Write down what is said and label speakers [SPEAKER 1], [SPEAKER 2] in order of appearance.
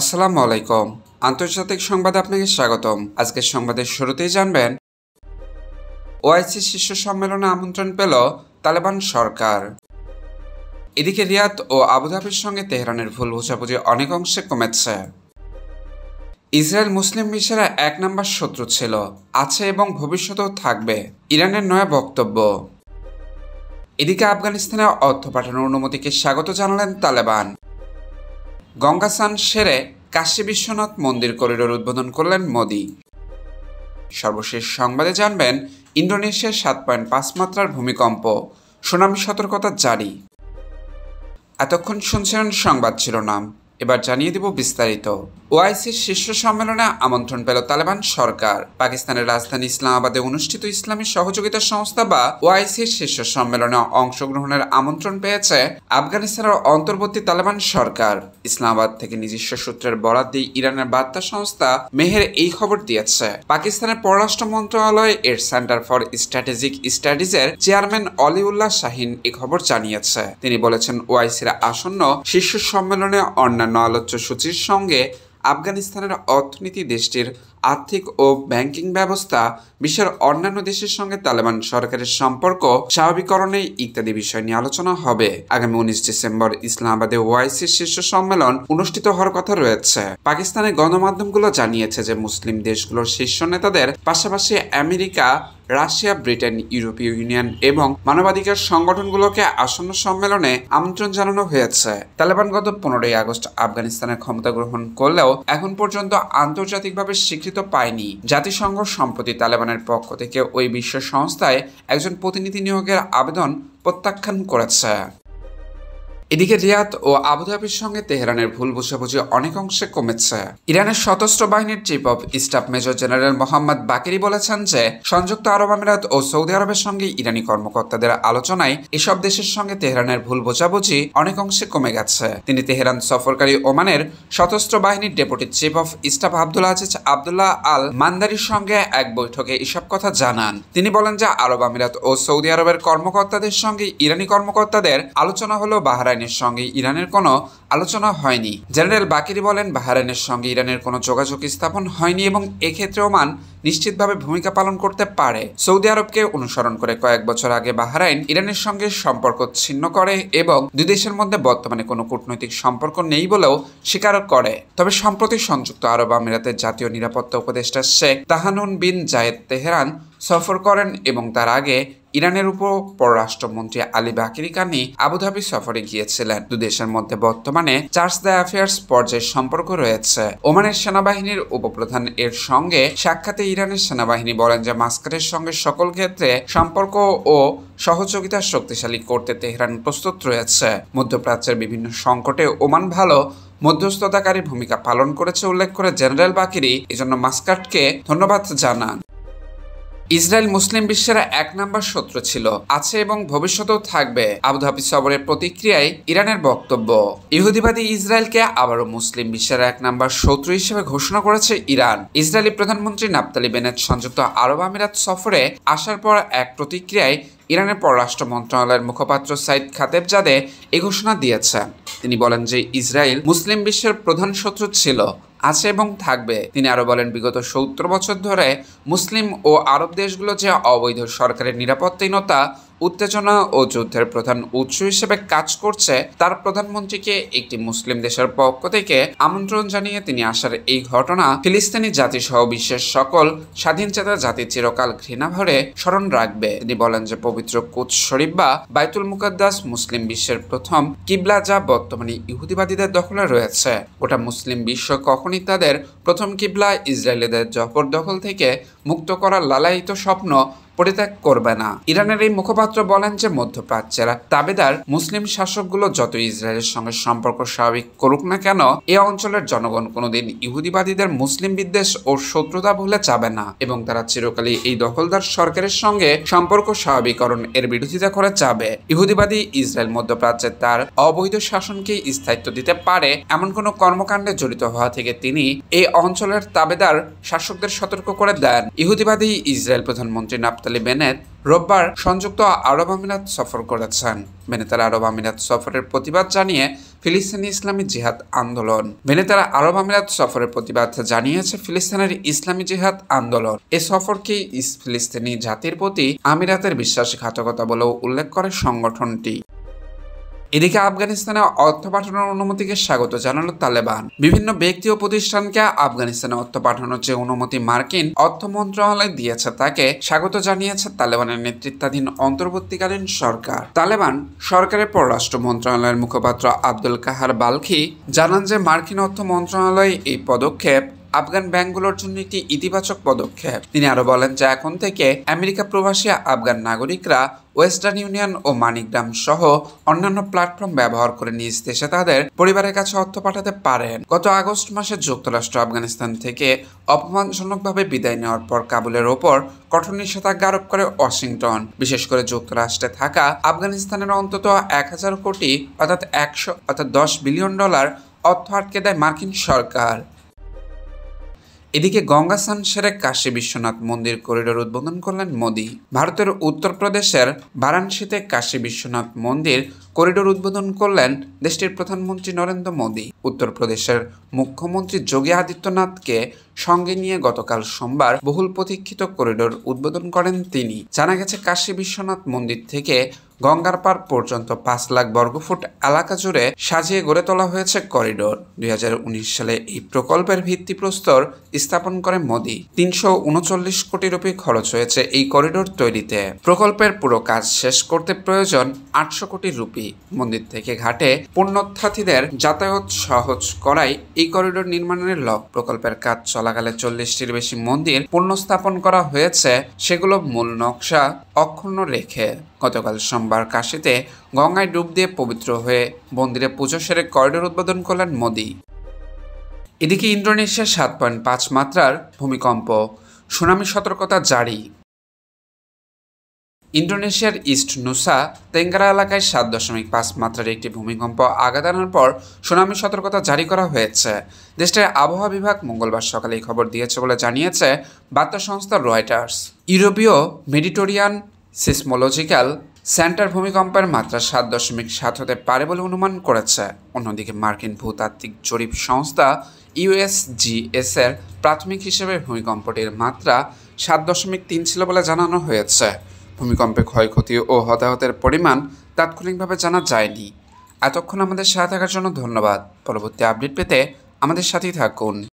[SPEAKER 1] আসসালামু আলাইকুম আন্তর্জাতিক সংবাদে আপনাকে স্বাগতম আজকের সংবাদের শুরুতেই জানবেন ওআইসি শীর্ষ সম্মেলনে আমন্ত্রণ পেল তালেবান সরকার এদিকে রিয়াদ ও আবুধাবির সঙ্গে তেহরানের ভুল বোঝাবুঝি অনেক অংশে কমেছে ইসরায়েল মুসলিম বিশ্বের এক নম্বর শত্রু ছিল আছে এবং ভবিষ্যতেও থাকবে ইরানের নয়া বক্তব্য এদিকে আফগানিস্তানে অর্থ পাঠানোর অনুমতিকে স্বাগত জানালেন তালেবান গঙ্গাসান সেরে কাশী বিশ্বনাথ মন্দির করিডোর উদ্বোধন করলেন মোদি সর্বশেষ সংবাদে জানবেন ইন্দোনেশিয়ার সাত পয়েন্ট পাঁচ মাত্রার ভূমিকম্প সুনামি সতর্কতা জারি এতক্ষণ শুনছিলেন সংবাদ শিরোনাম এবার জানিয়ে দেব বিস্তারিত ওআইসির শীর্ষ সম্মেলনে আমন্ত্রণ পেল তালেবান সরকার পাকিস্তানের রাজধানী ইসলামাবাদে অনুষ্ঠিত ইসলামী সহযোগিতা সংস্থা বা ওআইসির শীর্ষ সম্মেলনে অংশগ্রহণের আমন্ত্রণ পেয়েছে আফগানিস্তানের অন্তর্বর্তী তালেবান সরকার ইসলামাবাদ থেকে নিজস্ব সূত্রের বরাদ দিয়ে ইরানের বার্তা সংস্থা মেহের এই খবর দিয়েছে পাকিস্তানের পররাষ্ট্র মন্ত্রণালয় এর সেন্টার ফর স্ট্র্যাটেজিক স্টাডিজ এর চেয়ারম্যান অলিউল্লাহ শাহিন এ খবর জানিয়েছে তিনি বলেছেন ওআইসির আসন্ন শীর্ষ সম্মেলনে অন্যান্য অন্যান্য আলোচ্য সূচির সঙ্গে আফগানিস্তানের অর্থনীতি দেশটির আর্থিক ও ব্যাংকিং ব্যবস্থা বিশ্বের অন্যান্য দেশের সঙ্গে তালেবান সরকারের সম্পর্ক স্বাভাবিকরণে ইত্যাদি বিষয় নিয়ে আলোচনা হবে আগামী উনিশ ডিসেম্বর ইসলামাবাদে ওয়াইসির শীর্ষ সম্মেলন অনুষ্ঠিত হওয়ার কথা রয়েছে পাকিস্তানের গণমাধ্যমগুলো জানিয়েছে যে মুসলিম দেশগুলোর শীর্ষ নেতাদের পাশাপাশি আমেরিকা রাশিয়া ব্রিটেন ইউরোপীয় ইউনিয়ন এবং মানবাধিকার সংগঠনগুলোকে আসন্ন সম্মেলনে আমন্ত্রণ জানানো হয়েছে তালেবান গত পনেরোই আগস্ট আফগানিস্তানের ক্ষমতা গ্রহণ করলেও এখন পর্যন্ত আন্তর্জাতিকভাবে স্বীকৃত পায়নি জাতিসংঘ সম্প্রতি তালেবানের পক্ষ থেকে ওই বিশ্ব সংস্থায় একজন প্রতিনিধি নিয়োগের আবেদন প্রত্যাখ্যান করেছে এদিকে রিয়াদ ও আবুধাবির সঙ্গে তেহরানের ভুল বুঝাবুঝি অনেক অংশে কমেছে ইরানের সশস্ত্র বাহিনীর chief of staff major general Mohammad Bagheri বলেছেন যে সংযুক্ত আরব আমিরাত ও সৌদি আরবের সঙ্গে ইরানি কর্মকর্তাদের আলোচনায় এসব দেশের সঙ্গে তেহরানের ভুল বোঝাবুঝি অনেক অংশে কমে গেছে তিনি তেহরান সফরকারী ওমানের সশস্ত্র বাহিনীর deputy chief of staff Abdul Aziz Abdullah al মান্দারির সঙ্গে এক বৈঠকে এসব কথা জানান তিনি বলেন যে আরব আমিরাত ও সৌদি আরবের কর্মকর্তাদের সঙ্গে ইরানি কর্মকর্তাদের আলোচনা হলো বাহরাইন বাহরাইনের সঙ্গে ইরানের কোনো আলোচনা হয়নি জেনারেল বাকিরি বলেন বাহরাইনের সঙ্গে ইরানের কোনো যোগাযোগ স্থাপন হয়নি এবং এক্ষেত্রে ওমান নিশ্চিতভাবে ভূমিকা পালন করতে পারে সৌদি আরবকে অনুসরণ করে কয়েক বছর আগে বাহরাইন ইরানের সঙ্গে সম্পর্ক ছিন্ন করে এবং দুই দেশের মধ্যে বর্তমানে কোনো কূটনৈতিক সম্পর্ক নেই বলেও স্বীকার করে তবে সম্প্রতি সংযুক্ত আরব আমিরাতের জাতীয় নিরাপত্তা উপদেষ্টা শেখ তাহানুন বিন জায়েদ তেহরান সফর করেন এবং তার আগে ইরানের উপর পররাষ্ট্রমন্ত্রী আলী বাকিরি কানি আবুধাবি সফরে গিয়েছিলেন দুদেশের মধ্যে বর্তমানে চার্চ দ্য অ্যাফেয়ার্স পর্যায়ের সম্পর্ক রয়েছে ওমানের সেনাবাহিনীর উপপ্রধান এর সঙ্গে সাক্ষাতে ইরানের সেনাবাহিনী বলেন যে মাস্কারের সঙ্গে সকল ক্ষেত্রে সম্পর্ক ও সহযোগিতা শক্তিশালী করতে তেহরান প্রস্তুত রয়েছে মধ্যপ্রাচ্যের বিভিন্ন সংকটে ওমান ভালো মধ্যস্থতাকারী ভূমিকা পালন করেছে উল্লেখ করে জেনারেল বাকিরি এজন্য মাস্কাটকে ধন্যবাদ জানান ইসরায়েল মুসলিম বিশ্বের এক নম্বর শত্রু ছিল আছে এবং ভবিষ্যতেও থাকবে আবুধাবি সবরের প্রতিক্রিয়ায় ইরানের বক্তব্য ইহুদিবাদী ইসরায়েলকে আবারও মুসলিম বিশ্বের এক নম্বর শত্রু হিসেবে ঘোষণা করেছে ইরান ইসরায়েলি প্রধানমন্ত্রী নাপতালি বেনেট সংযুক্ত আরব আমিরাত সফরে আসার পর এক প্রতিক্রিয়ায় ইরানের পররাষ্ট্র মন্ত্রণালয়ের মুখপাত্র সাইদ খাতেব জাদে এ ঘোষণা দিয়েছেন তিনি বলেন যে ইসরায়েল মুসলিম বিশ্বের প্রধান শত্রু ছিল আছে এবং থাকবে তিনি আরও বলেন বিগত সত্তর বছর ধরে মুসলিম ও আরব দেশগুলো যে অবৈধ সরকারের নিরাপত্তাহীনতা উত্তেজনা ও যুদ্ধের প্রধান উৎস হিসেবে কাজ করছে তার প্রধানমন্ত্রীকে একটি মুসলিম দেশের পক্ষ থেকে আমন্ত্রণ জানিয়ে তিনি আসার এই ঘটনা ফিলিস্তিনি জাতিসহ বিশ্বের সকল স্বাধীনচেতা জাতি চিরকাল ঘৃণাভরে স্মরণ রাখবে তিনি বলেন যে পবিত্র কুচ শরীফ বা বাইতুল মুকাদ্দাস মুসলিম বিশ্বের প্রথম কিবলা যা বর্তমানে ইহুদিবাদীদের দখলে রয়েছে ওটা মুসলিম বিশ্ব কখনই তাদের প্রথম কিবলা ইসরায়েলিদের দখল থেকে মুক্ত করার লালায়িত স্বপ্ন পরিত্যাগ করবে না ইরানের এই মুখপাত্র বলেন যে মধ্যপ্রাচ্যের তাবেদার মুসলিম শাসকগুলো যত ইসরায়েলের সঙ্গে সম্পর্ক স্বাভাবিক করুক না কেন এ অঞ্চলের জনগণ কোনোদিন ইহুদিবাদীদের মুসলিম বিদ্বেষ ও শত্রুতা ভুলে যাবে না এবং তারা চিরকালই এই দখলদার সরকারের সঙ্গে সম্পর্ক স্বাভাবিকরণ এর বিরোধিতা করে যাবে ইহুদিবাদী ইসরায়েল মধ্যপ্রাচ্যে তার অবৈধ শাসনকে স্থায়িত্ব দিতে পারে এমন কোনো কর্মকাণ্ডে জড়িত হওয়া থেকে তিনি এই অঞ্চলের তাবেদার শাসকদের সতর্ক করে দেন ইহুদিবাদী ইসরায়েল প্রধানমন্ত্রী নাফতাল নাফতালি বেনেত রোববার সংযুক্ত আরব আমিরাত সফর করেছেন বেনেতার আরব আমিরাত সফরের প্রতিবাদ জানিয়ে ফিলিস্তিনি ইসলামী জিহাদ আন্দোলন বেনেতার আরব আমিরাত সফরের প্রতিবাদ জানিয়েছে ফিলিস্তিনের ইসলামী জিহাদ আন্দোলন এ সফরকে ফিলিস্তিনি জাতির প্রতি আমিরাতের বিশ্বাসঘাতকতা বলেও উল্লেখ করে সংগঠনটি এদিকে আফগানিস্তানে অর্থ পাঠানোর অনুমতিকে স্বাগত জানালো তালেবান বিভিন্ন ব্যক্তি ও প্রতিষ্ঠানকে আফগানিস্তানে অর্থ পাঠানোর যে অনুমতি মার্কিন অর্থ মন্ত্রণালয় দিয়েছে তাকে স্বাগত জানিয়েছে তালেবানের নেতৃত্বাধীন অন্তর্বর্তীকালীন সরকার তালেবান সরকারের পররাষ্ট্র মন্ত্রণালয়ের মুখপাত্র আব্দুল কাহার বালখি জানান যে মার্কিন অর্থ মন্ত্রণালয় এই পদক্ষেপ আফগান ব্যাংকগুলোর জন্য একটি ইতিবাচক পদক্ষেপ তিনি আরো বলেন যে এখন থেকে আমেরিকা প্রবাসী আফগান নাগরিকরা ওয়েস্টার্ন ইউনিয়ন ও মানিগ্রাম সহ অন্যান্য প্ল্যাটফর্ম ব্যবহার করে নিজ দেশে তাদের পরিবারের কাছে অর্থ পাঠাতে পারেন গত আগস্ট মাসে যুক্তরাষ্ট্র আফগানিস্তান থেকে অপমানজনকভাবে বিদায় নেওয়ার পর কাবুলের ওপর কঠোর নিষেধাজ্ঞা আরোপ করে ওয়াশিংটন বিশেষ করে যুক্তরাষ্ট্রে থাকা আফগানিস্তানের অন্তত এক হাজার কোটি অর্থাৎ একশো অর্থাৎ দশ বিলিয়ন ডলার অর্থ আটকে দেয় মার্কিন সরকার এদিকে গঙ্গাসান সেরে কাশী বিশ্বনাথ মন্দির করিডোর উদ্বোধন করলেন মোদী ভারতের উত্তরপ্রদেশের বারাণসীতে কাশী বিশ্বনাথ মন্দির করিডোর উদ্বোধন করলেন দেশটির প্রধানমন্ত্রী নরেন্দ্র মোদী উত্তরপ্রদেশের মুখ্যমন্ত্রী যোগী আদিত্যনাথকে সঙ্গে নিয়ে গতকাল সোমবার বহুল প্রতীক্ষিত করিডোর উদ্বোধন করেন তিনি জানা গেছে কাশী বিশ্বনাথ মন্দির থেকে গঙ্গার পার পর্যন্ত পাঁচ লাখ বর্গফুট এলাকা জুড়ে সাজিয়ে গড়ে তোলা হয়েছে করিডোর দুই সালে এই প্রকল্পের ভিত্তিপ্রস্তর স্থাপন করে মোদি তিনশো উনচল্লিশ কোটি রুপি খরচ হয়েছে এই করিডোর তৈরিতে প্রকল্পের পুরো কাজ শেষ করতে প্রয়োজন আটশো কোটি রুপি মন্দির থেকে ঘাটে পুণ্যার্থীদের যাতায়াত সহজ করাই এই করিডোর নির্মাণের লক্ষ্য প্রকল্পের কাজ চলাকালে চল্লিশটির বেশি মন্দির পুনঃস্থাপন করা হয়েছে সেগুলো মূল নকশা অক্ষুণ্ণ রেখে গতকাল সোমবার কাশিতে গঙ্গায় ডুব দিয়ে পবিত্র হয়ে মন্দিরে পুজো সেরে করিডোর উদ্বোধন করলেন মোদি এদিকে ইন্দোনেশিয়ার সাত পয়েন্ট পাঁচ মাত্রার ভূমিকম্প সুনামি সতর্কতা জারি ইন্দোনেশিয়ার ইস্ট নুসা তেঙ্গারা এলাকায় সাত দশমিক পাঁচ মাত্রার একটি ভূমিকম্প আঘাত আনার পর সুনামি সতর্কতা জারি করা হয়েছে দেশটির আবহাওয়া বিভাগ মঙ্গলবার সকালে এই খবর দিয়েছে বলে জানিয়েছে বার্তা সংস্থা রয়টার্স ইউরোপীয় মেডিটোরিয়ান সিসমোলজিক্যাল সেন্টার ভূমিকম্পের মাত্রা সাত দশমিক সাত হতে পারে বলে অনুমান করেছে অন্যদিকে মার্কিন ভূতাত্ত্বিক জরিপ সংস্থা ইউএসজিএস এর প্রাথমিক হিসেবে ভূমিকম্পটির মাত্রা সাত দশমিক তিন ছিল বলে জানানো হয়েছে ভূমিকম্পে ক্ষয়ক্ষতি ও হতাহতের পরিমাণ তাৎক্ষণিকভাবে জানা যায়নি এতক্ষণ আমাদের সাথে থাকার জন্য ধন্যবাদ পরবর্তী আপডেট পেতে আমাদের সাথেই থাকুন